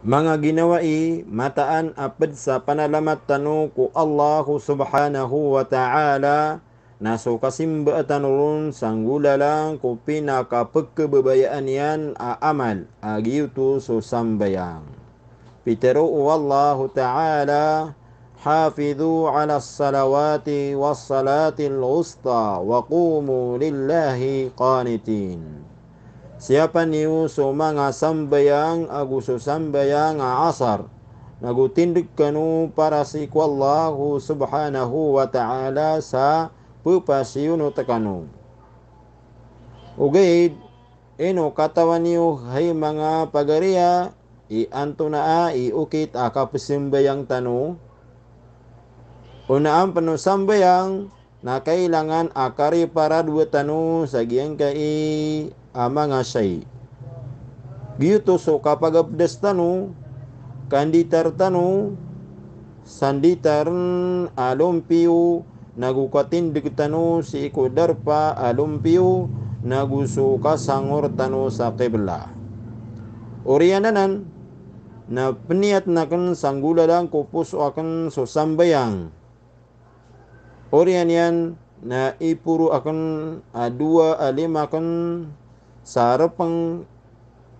mga ginawai mataan apad sa panalamat tanu ku Allah subhanahu wa ta'ala naso kasimba tanurun sanggula lang ku pinakapagkababayaan yan a amal agiyutu so sambayang pitero wallahu ta'ala حافظوا على الصلوات والصلاة الوسطى وقوموا لله قانتين siapa niu soma nga sambayang agu so sambayang nga asar nagu tindikkanu para siku Allahu subhanahu wa ta'ala sa pupasiyunu tekanu ugaid eno katawan niu hai mga pagaria i antuna a i ukit aka pesimbayang tanu unaan penuh sambayang na kailangan akari para dua tanu sagiang kai amang ngasai gitu so abdes tanu kanditar tanu sanditar alumpiu nagukatin digtanu si pa alumpiu nagusuka sangur tanu sa kibla. oriananan na peniat nakan sangguladang kupus akan susambayang Orianian na ipuru akon a lima akon sarapang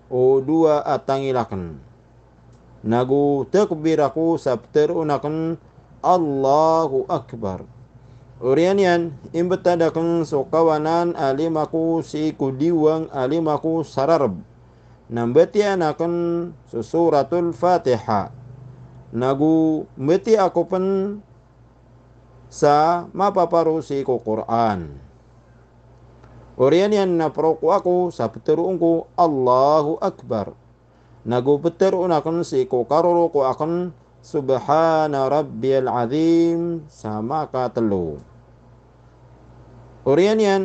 o dua atangilakan. Nagu takbir aku sabter unakon Allahu Akbar. Orianian imbetadakan sokawanan alimaku si kudiwang alimaku sararab. Nambati anakan susuratul fatihah. Nagu meti aku pen sa mapaparusi ko Quran. Orian yan na proku aku sa ko, Allahu Akbar. Nagu peterun si ko karoro ko akun Subhana Rabbiyal Azim sama ka telu. Orian yan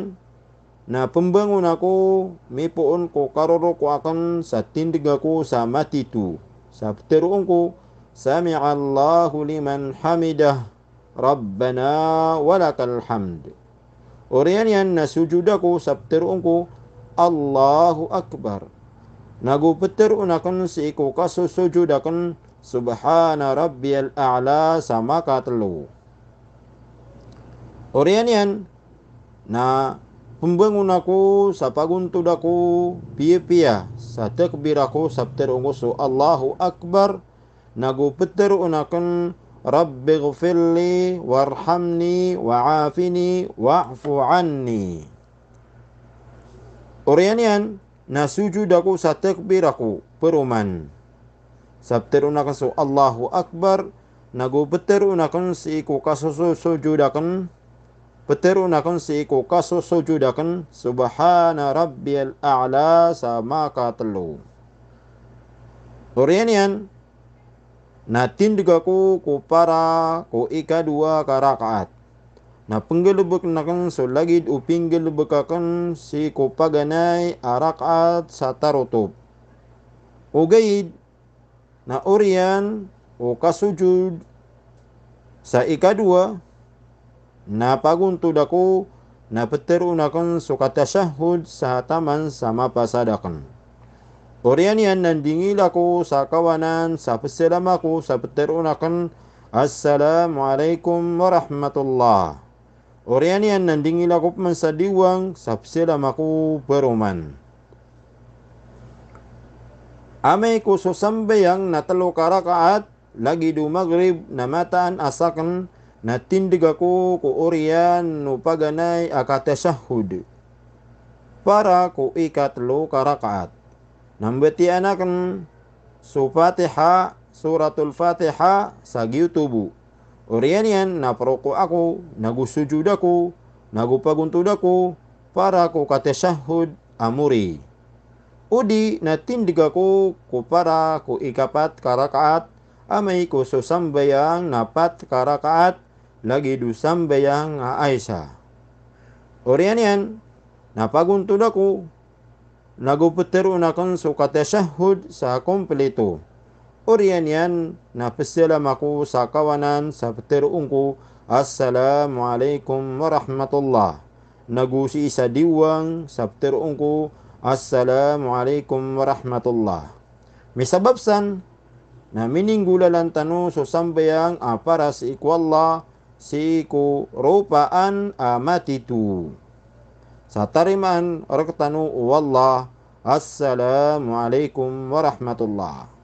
na pembangun aku mipuun ko karoro ko sa ako sama titu. Sa ko, Sami'allahu liman hamidah Rabbana walakal hamd. Oriyaniyanna nasujudaku sabterungku Allahu Akbar. Nagu petiru'unakan siiku kasu sujudakan Subhana A'la sama katelu. Oriyaniyan na pembangunaku sapaguntudaku pia-pia satekbiraku biraku sabterungusu Allahu Akbar. Nagu petiru'unakan Rabbi gfirli warhamni wa'afini wa'fu anni. Orianian nasuju daku sa peruman. Sabter na Allahu Akbar nagu beter unakan si iku kasusu sujudakan Beter unakan si iku kasusu sujudakan subhana rabbiyal a'la sama ka telu. Orianian natin digaku ku para ku ika dua karakaat na penggelebeknakan sulagid u penggelebekakan si ku paganay arakaat satarutub ugaid na urian u kasujud sa ika dua na paguntudaku na peterunakan sukatasyahud sa taman sama pasadakan Korianian nan dingil lah aku sa kawanan sa pesilam aku sa peterunakan. Assalamualaikum warahmatullah. Korianian nan dingil lah aku mensa diwang sa pesilam aku beruman. Amai ku susambe yang na telu karakaat lagi du maghrib na mataan asakan na tindigaku ku urian nu paganai akata syahud. Para ku ikat lu karakaat. ನಂಬತಿ ಅನಕನ್ ಸುಫಾತಿಹ suratul fatiha sagi tubu urianian naproku aku nagu sujudaku nagu paguntudaku para ku kate syahud amuri udi natindigaku ku para ku ikapat karakaat amai ku susambayang napat karakaat lagi dusambayang Aisyah urianian napaguntudaku naguputiruna sukata shahud sa kompleto Oriyan yan na ako sa kawanan sa petirun ko Assalamualaikum warahmatullah Nagusi sa diwang sa petirun ko Assalamualaikum warahmatullah Misababsan, san na mininggula lang tanu susambayang aparas ah, ikwalla siku rupaan amatitu. فطرمان ركتنو والله السلام عليكم ورحمة الله